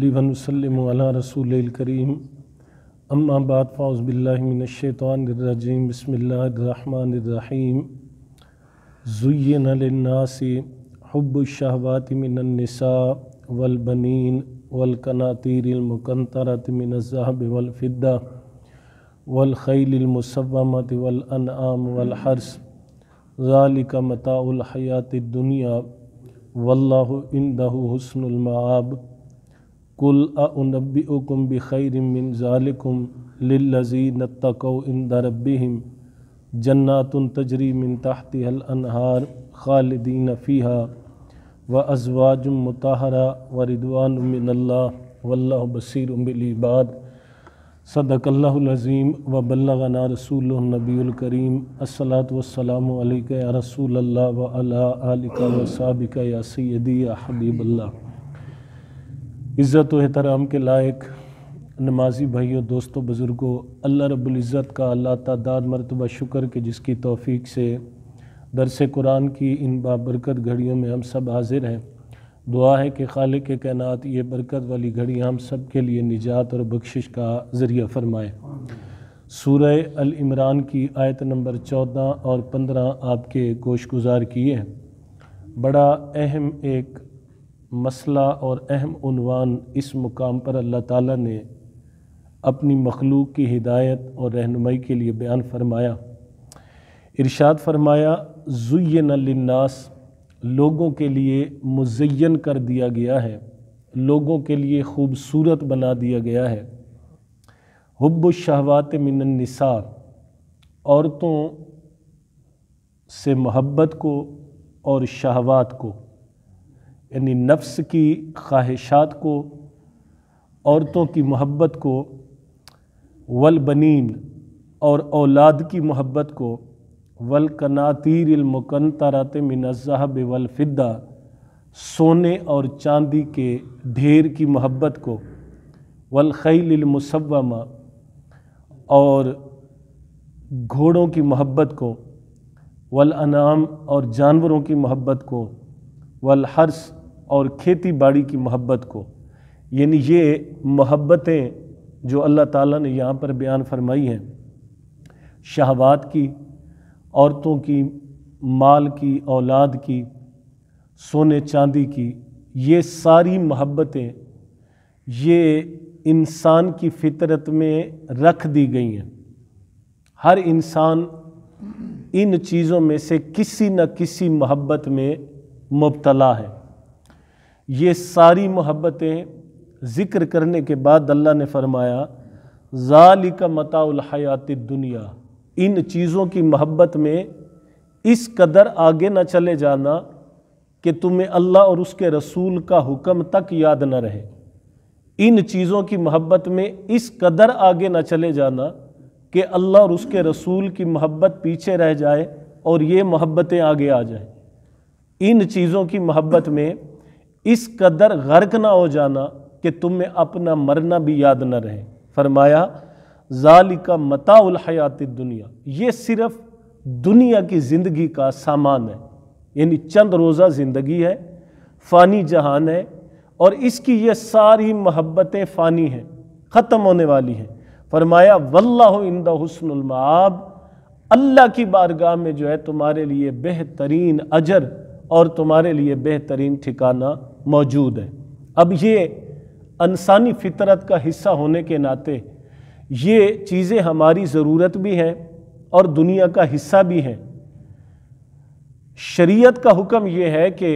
वसलम रसूल करीम अम्माबाद फ़ाउज़बिल्लिनशैतरजीम बसमीम ज़ुन लन्नासी हब्बशाहवात मिनसा वलबनिन वलकनातिरमकनतरत मिनज़ाहब वलफ़िदा वलखैलमसवमत वलअनआम वलहर्स ज़ालिक मताउलहयात दुनिया वल्लाह इंदहु हसनमाब कुल अनबीकुम बिखैरमिन ज़ालिकुम लिल्लज़ी नतको इन दरबिम जन्नातन तजरी मिन तहतहार खालदीन फ़ीहा व अजवाज मुताहरा व रिदवान मिनल्ला वल्ल बसर बिलबाद सदकल्लाज़ीम व बल्लना रसूल नबीकरीम असलात वसलाम या रसूल अल्लाह व अला आलिका व साबिका या सैदी या हबीबल्ला इज़्ज़त व एहतराम के लायक नमाजी भाइयों दोस्तों बुज़ुर्गों अल्लाह रब्ज़त का अल्लाह तादाद मरतबा शुक्र के जिसकी तौफीक से दरस कुरान की इन बाबरकत घड़ियों में हम सब हाजिर हैं दुआ है कि खाल के कैनात ये बरकत वाली घड़ी हम सब के लिए निजात और बख्शिश का ज़रिया फरमाए सूरह अल इमरान की आयत नंबर चौदह और पंद्रह आपके गोश गुजार किए हैं बड़ा अहम एक मसला और अहम उनवान इस मुकाम पर अल्लाह ताला ने अपनी मखलूक की हिदायत और रहनुमाई के लिए बयान फरमाया इरशाद फरमाया जुयन लन्नास लोगों के लिए मुजयन कर दिया गया है लोगों के लिए खूबसूरत बना दिया गया है हब्ब शहवात मिनन्निसा औरतों से मोहब्बत को और शहवात को यानी नफ्स की ख्वाहिशात को औरतों की मोहब्बत को वल बनीन और औलाद की मोहब्बत को वल कनातीरमकन तरात मिनज़हब वलफ़िदा सोने और चांदी के ढेर की मोहब्बत को वल खैलमसवमा और घोड़ों की मोहब्बत को वल अनाम और जानवरों की मोहब्बत को वल हर्स और खेती बाड़ी की मोहब्बत को यानी ये मोहब्बतें जो अल्लाह ताला ने यहाँ पर बयान फरमाई हैं शहवात की औरतों की माल की औलाद की सोने चांदी की ये सारी मोहब्बतें ये इंसान की फितरत में रख दी गई हैं हर इंसान इन चीज़ों में से किसी न किसी मोहब्बत में मुबतला है ये सारी मोहब्बतें ज़िक्र करने के बाद अल्लाह ने फरमाया ज़ाली का हयात दुनिया इन चीज़ों की मोहब्बत में इस कदर आगे न चले जाना कि तुम्हें अल्लाह और उसके रसूल का हुक्म तक याद न रहे इन चीज़ों की मोहब्बत में इस कदर आगे न चले जाना कि अल्लाह और उसके रसूल की मोहब्बत पीछे रह जाए और ये मोहब्बतें आगे आ जाए इन चीज़ों की मोहब्बत में इस कदर गर्क ना हो जाना कि तुम्हें अपना मरना भी याद न रहे फरमाया जालिका का मताउल हयात दुनिया ये सिर्फ दुनिया की ज़िंदगी का सामान है यानी चंद रोज़ा ज़िंदगी है फ़ानी जहान है और इसकी ये सारी मोहब्बतें फ़ानी हैं ख़त्म होने वाली हैं फरमाया वल्ला इंदा हसनमाब अल्लाह की बारगाह में जो है तुम्हारे लिए बेहतरीन अजर और तुम्हारे लिए बेहतरीन ठिकाना मौजूद है अब ये इंसानी फितरत का हिस्सा होने के नाते ये चीज़ें हमारी ज़रूरत भी हैं और दुनिया का हिस्सा भी हैं शरीयत का हुक्म ये है कि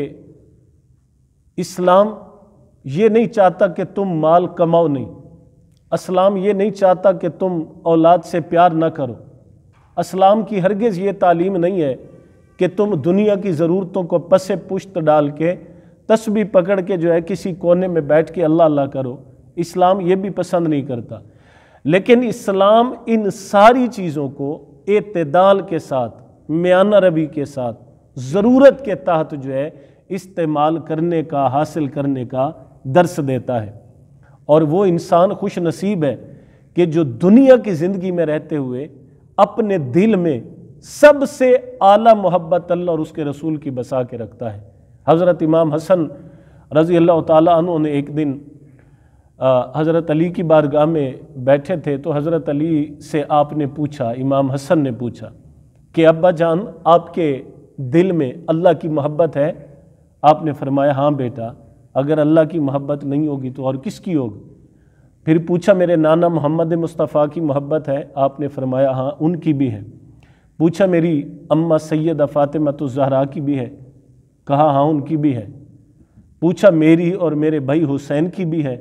इस्लाम ये नहीं चाहता कि तुम माल कमाओ नहीं इस्लाम ये नहीं चाहता कि तुम औलाद से प्यार ना करो इस्लाम की हरगिज़ ये तालीम नहीं है कि तुम दुनिया की ज़रूरतों को पसे पुश्त डाल के तस्बी पकड़ के जो है किसी कोने में बैठ के अल्लाह अल्लाह करो इस्लाम ये भी पसंद नहीं करता लेकिन इस्लाम इन सारी चीज़ों को अतदाल के साथ म्याना रबी के साथ ज़रूरत के तहत जो है इस्तेमाल करने का हासिल करने का दर्स देता है और वो इंसान खुश नसीब है कि जो दुनिया की ज़िंदगी में रहते हुए अपने दिल में सबसे आला मोहब्बत अल्लाह और उसके रसूल की बसा के रखता है हज़रत इमाम हसन रज़ी अल्लाह तु ने एक दिन हज़रत अली की बारगाह में बैठे थे तो हज़रत अली से आपने पूछा इमाम हसन ने पूछा कि अब्बा जान आपके दिल में अल्लाह की मोहब्बत है आपने फरमाया हाँ बेटा अगर अल्लाह की मोहब्बत नहीं होगी तो और किसकी होगी फिर पूछा मेरे नाना मोहम्मद मुस्तफ़ा की मोहब्बत है आपने फरमाया हाँ उनकी भी है पूछा मेरी अम्मा सैदा फ़ातिमा तो जहरा की भी है कहा हाँ उनकी भी है पूछा मेरी और मेरे भाई हुसैन की भी है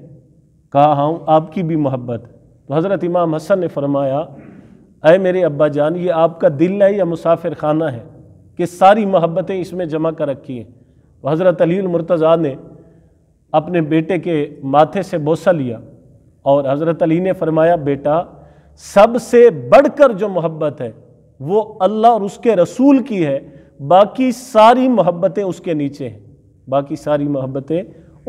कहा हाँ आपकी भी मोहब्बत तो हज़रत इमाम हसन ने फरमाया अय मेरे अब्बा जान ये आपका दिल है या मुसाफिर खाना है कि सारी मोहब्बतें इसमें जमा कर रखी हैं तो हज़रत अलीमरतज़ा ने अपने बेटे के माथे से बोसा लिया और हज़रत अली ने फरमाया बेटा सबसे बढ़कर जो मोहब्बत है वो अल्लाह और उसके रसूल की है बाकी सारी मोहब्बतें उसके नीचे हैं बाकी सारी मोहब्बतें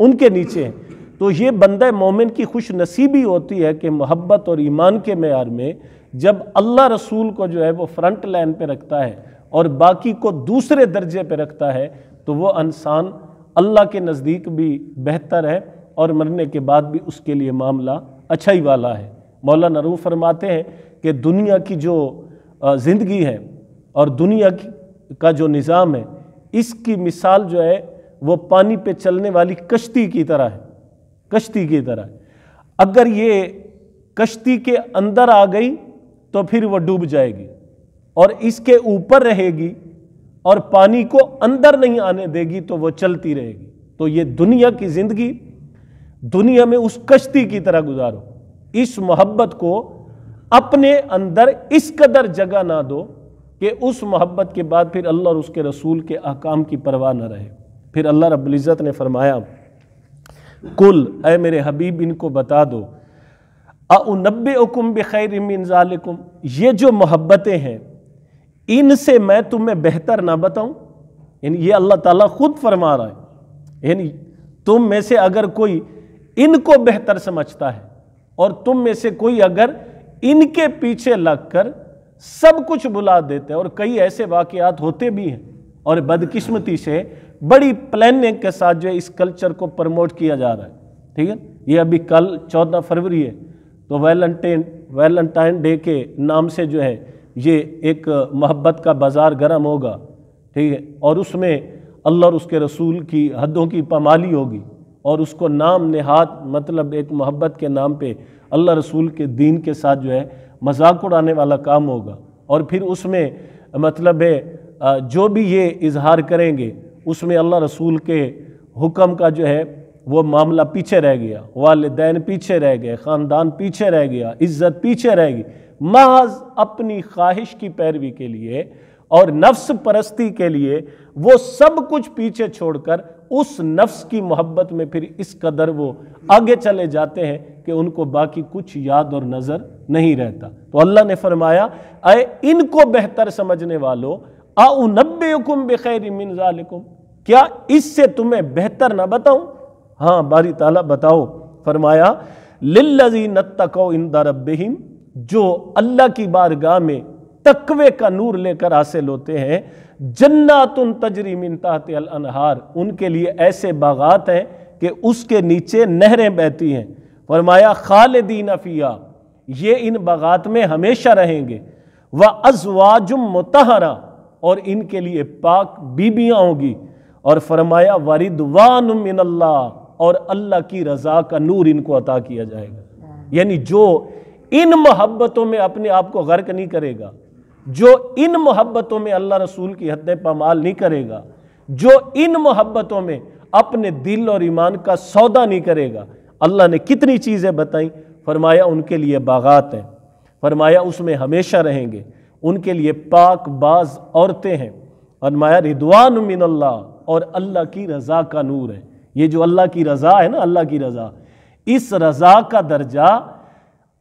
उनके नीचे हैं तो ये बंद मोमिन की खुश नसीबी होती है कि मोहब्बत और ईमान के मैार में जब अल्लाह रसूल को जो है वो फ्रंट लाइन पे रखता है और बाकी को दूसरे दर्जे पे रखता है तो वो इंसान अल्लाह के नज़दीक भी बेहतर है और मरने के बाद भी उसके लिए मामला अच्छा ही वाला है मौलाना रू फरमाते हैं कि दुनिया की जो ज़िंदगी है और दुनिया की का जो निज़ाम है इसकी मिसाल जो है वो पानी पे चलने वाली कश्ती की तरह है कश्ती की तरह है अगर ये कश्ती के अंदर आ गई तो फिर वो डूब जाएगी और इसके ऊपर रहेगी और पानी को अंदर नहीं आने देगी तो वो चलती रहेगी तो ये दुनिया की ज़िंदगी दुनिया में उस कश्ती की तरह गुजारो इस मोहब्बत को अपने अंदर इस कदर जगह ना दो कि उस मोहब्बत के बाद फिर अल्लाह और उसके रसूल के अहकाम की परवाह न रहे फिर अल्लाह रबुल्जत ने फरमाया कुल अय मेरे हबीब इनको बता दो अनब उकुम बखैर मिनजालकुम ये जो मोहब्बतें हैं इनसे मैं तुम्हें बेहतर ना बताऊँ यानी ये अल्लाह ताला खुद फरमा रहा है यानी तुम में से अगर कोई इनको बेहतर समझता है और तुम में से कोई अगर इनके पीछे लगकर सब कुछ बुला देते हैं और कई ऐसे वाकयात होते भी हैं और बदकिस्मती से बड़ी प्लानिंग के साथ जो है इस कल्चर को प्रमोट किया जा रहा है ठीक है ये अभी कल चौदह फरवरी है तो वैलेंटाइन वैलेंटाइन डे के नाम से जो है ये एक मोहब्बत का बाज़ार गर्म होगा ठीक है और उसमें अल्लाह और उसके रसूल की हदों की पमाली होगी और उसको नाम नेहात मतलब एक मोहब्बत के नाम पे अल्लाह रसूल के दीन के साथ जो है मजाक उड़ाने वाला काम होगा और फिर उसमें मतलब है जो भी ये इजहार करेंगे उसमें अल्लाह रसूल के हुक्म का जो है वो मामला पीछे रह गया वालदेन पीछे रह गए ख़ानदान पीछे रह गया इज्जत पीछे रह गई महज अपनी ख्वाहिश की पैरवी के लिए और नफ्स परस्ती के लिए वो सब कुछ पीछे छोड़कर उस नफ्स की मोहब्बत में फिर इस कदर वो आगे चले जाते हैं कि उनको बाकी कुछ याद और नज़र नहीं रहता तो अल्लाह ने फरमाया अ इनको बेहतर समझने वालों आउ आउनबुम बखैर मिनजालकुम क्या इससे तुम्हें बेहतर ना बताऊं हाँ बारी ताला बताओ फरमाया लिल्लजी नत्तको इंदा रब्बिहिम जो अल्लाह की बारगाह में तकवे का नूर लेकर हासिल होते हैं जन्नात उन तजरी मिनतात अनहार उनके लिए ऐसे बागात हैं कि उसके नीचे नहरें बहती हैं फरमाया खालदीन अफिया ये इन बागात में हमेशा रहेंगे वह अजवाज मतहरा और इनके लिए पाक बीबियाँ होंगी और फरमाया वरिदवान मिन अल्लाह और अल्लाह की रज़ा का नूर इनको अता किया जाएगा यानी जो इन मोहब्बतों में अपने आप को गर्क नहीं करेगा जो इन मोहब्बतों में अल्लाह रसूल की हद पमाल नहीं करेगा जो इन मोहब्बतों में अपने दिल और ईमान का सौदा नहीं करेगा अल्लाह ने कितनी चीज़ें बताई फरमाया उनके लिए बागात हैं फरमाया उसमें हमेशा रहेंगे उनके लिए पाक बाज औरतें हैं फरमाया रिदवान मिन अल्लाह और अल्लाह की रज़ा का नूर है ये जो अल्लाह की रज़ा है ना अल्लाह की रज़ा इस रज़ा का दर्जा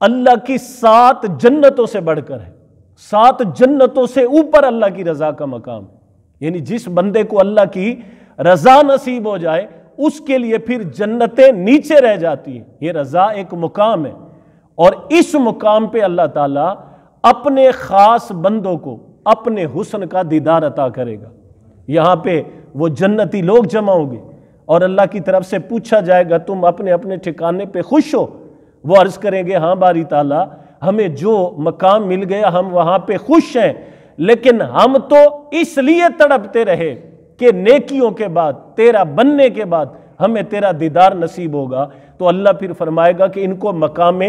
अल्लाह की सात जन्नतों से बढ़कर है सात जन्नतों से ऊपर अल्लाह की रज़ा का मकाम यानी जिस बंदे को अल्लाह की रज़ा नसीब हो जाए उसके लिए फिर जन्नतें नीचे रह जाती हैं ये रज़ा एक मुकाम है और इस मुकाम पे अल्लाह ताला अपने ख़ास बंदों को अपने हुसन का दीदार अता करेगा यहाँ पे वो जन्नती लोग जमा होंगे और अल्लाह की तरफ से पूछा जाएगा तुम अपने अपने ठिकाने पे खुश हो वो अर्ज़ करेंगे हाँ बारी ताला हमें जो मकाम मिल गया हम वहाँ पे खुश हैं लेकिन हम तो इसलिए तड़पते रहे कि नेकियों के बाद तेरा बनने के बाद हमें तेरा दीदार नसीब होगा तो अल्लाह फिर फरमाएगा कि इनको मकाम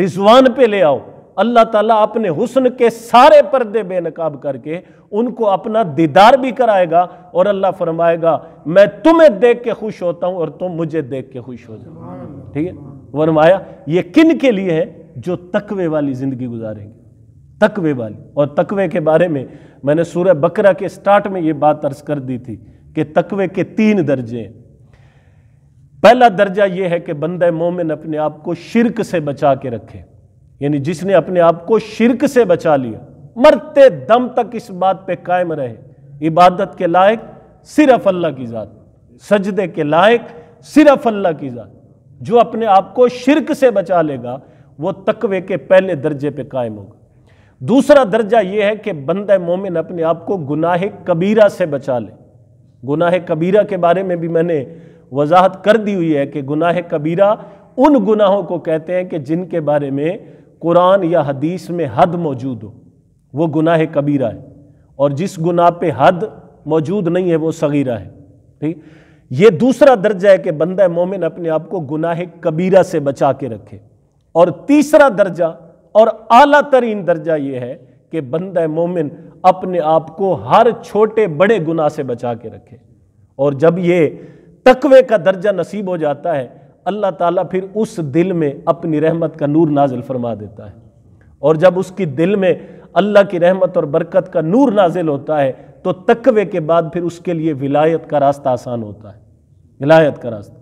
रिजवान पे ले आओ अल्लाह ताला अपने हुस्न के सारे पर्दे बेनकाब करके उनको अपना दीदार भी कराएगा और अल्लाह फरमाएगा मैं तुम्हें देख के खुश होता हूँ और तुम मुझे देख के खुश हो जाओ ठीक है फरमाया ये किन के लिए है जो तकवे वाली ज़िंदगी गुजारेंगे तकवे वाली और तकवे के बारे में मैंने सूर्य बकरा के स्टार्ट में यह बात अर्ज कर दी थी कि तकवे के तीन दर्जे पहला दर्जा यह है कि बंद मोमिन अपने आप को शिरक से बचा के रखे यानी जिसने अपने आप को शिरक से बचा लिया मरते दम तक इस बात पे कायम रहे इबादत के लायक सिर्फ अल्लाह की ज़ात सजदे के लायक सिर्फ अल्लाह की ज़ात जो अपने आप को शिरक से बचा लेगा वो तकवे के पहले दर्जे पे कायम होगा दूसरा दर्जा यह है कि बंद मोमिन अपने आप को गुनाह कबीरा से बचा ले गुनाह कबीरा के बारे में भी मैंने वजाहत कर दी हुई है कि गुनाह कबीरा उन गुनाहों को कहते हैं कि जिनके बारे में कुरान या हदीस में हद मौजूद हो वो गुनाह कबीरा है और जिस गुनाह पे हद मौजूद नहीं है वो सगीरा है ठीक ये दूसरा दर्जा है कि बंदा मोमिन अपने आप को गुनाह कबीरा से बचा के रखे और तीसरा दर्जा और आला तरीन दर्जा यह है कि बंद मोमिन अपने आप को हर छोटे बड़े गुना से बचा के रखे और जब ये तकवे का दर्जा नसीब हो जाता है अल्लाह ताला फिर उस दिल में अपनी रहमत का नूर नाजिल फरमा देता है और जब उसकी दिल में अल्लाह की रहमत और बरकत का नूर नाजिल होता है तो तकवे के बाद फिर उसके लिए विलायत का रास्ता आसान होता है विलायत का रास्ता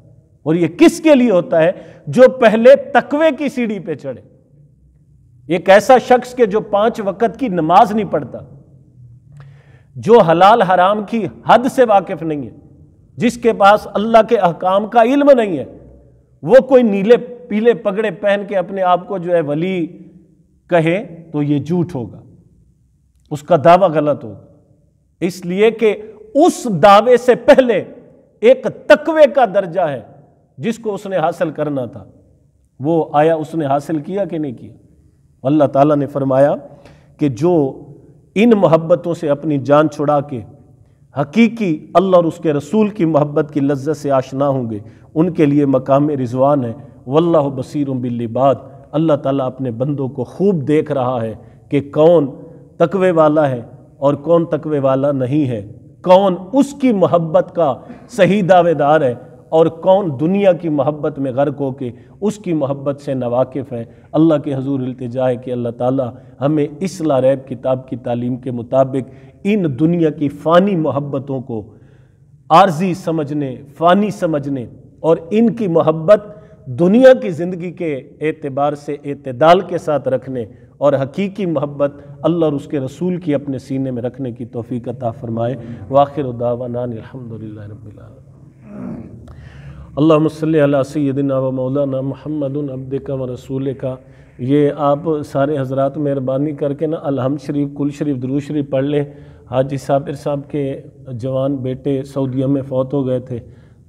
और ये किसके लिए होता है जो पहले तकवे की सीढ़ी पे चढ़े एक ऐसा शख्स के जो पांच वक्त की नमाज नहीं पढ़ता जो हलाल हराम की हद से वाकिफ नहीं है जिसके पास अल्लाह के अहकाम का इल्म नहीं है वो कोई नीले पीले पगड़े पहन के अपने आप को जो है वली कहे तो ये झूठ होगा उसका दावा गलत होगा इसलिए कि उस दावे से पहले एक तकवे का दर्जा है जिसको उसने हासिल करना था वो आया उसने हासिल किया कि नहीं किया अल्लाह ताला ने फरमाया कि जो इन मोहब्बतों से अपनी जान छुड़ा के हकीकी अल्लाह और उसके रसूल की मोहब्बत की लज्जत से आशना होंगे उनके लिए मकाम रिजवान है वल्लह बसीर बिल्लिबाद अल्लाह ताला अपने बंदों को खूब देख रहा है कि कौन तकवे वाला है और कौन तकवे वाला नहीं है कौन उसकी मोहब्बत का सही दावेदार है और कौन दुनिया की मोहब्बत में गर्क हो के उसकी मोहब्बत से नावाकिफ़ है अल्लाह के हजूर अल्तजा है कि अल्लाह ताला हमें इस लारैब किताब की तालीम के मुताबिक इन दुनिया की फ़ानी मोहब्बतों को आर्जी समझने फ़ानी समझने और इनकी मोहब्बत दुनिया की ज़िंदगी के एतबार से अतदाल के साथ रखने और हकीकी मोहब्बत अल्लाह और उसके रसूल की अपने सीने में रखने की तोफ़ी का ताफ़रमाए वाखिर उदावान अलहमदिल्ला अल्लाम सैदिन व मौलाना महमद अब्द का व रसूल का ये आप सारे हजरात मेहरबानी करके ना अलहम शरीफ कुल शरीफ दरू शरीफ पढ़ लें हाजी साबिर साहब के जवान बेटे सऊदिया में फ़ौत हो गए थे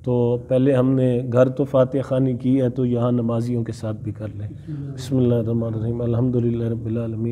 तो पहले हमने घर तो फ़ातह खानी की है तो यहाँ नमाजियों के साथ भी कर लें बसमिल रहीम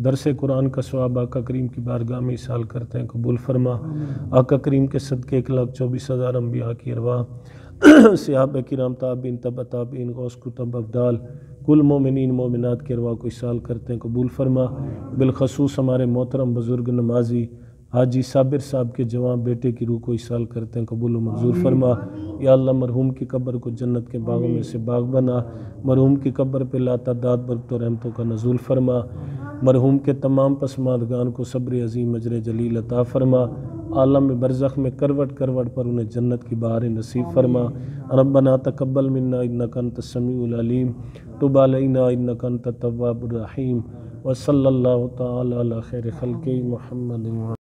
दरस कुरान का स्वाब आका करीम की बारगाह में साल करते हैं कबूल फरमा आका करीम के सदक़े एक लाख चौबीस हज़ार अम्बिया की अरवा सिहाब कराम ताबिन तब ताबिन गौस कुतब अब्दाल कुल मोमिन मोमिनत के अरवा को साल करते हैं कबूल फरमा बिलखसूस हमारे मोहतरम बुज़ुर्ग नमाजी हाजी साबिर साहब के जवान बेटे की रूह को इसाल करते हैं कबूल मंजूर फरमा या अल्लाह मरहूम की कब्र को जन्नत के बागों में से बाग बना मरहूम की कब्र पे लातादाद बरत रहमतों का नजूल फरमा मरहूम के तमाम पसमादगान को सब्र अजीम अजर जलील अता फरमा आलम बरज़ में करवट करवट पर उन्हें जन्नत की बहार नसीब फरमा रबना तकबल मन्ना इन्ना कन तसमीम तुबालना इन्ना कन तवाबरहीम वसल्ला तैर खल महमद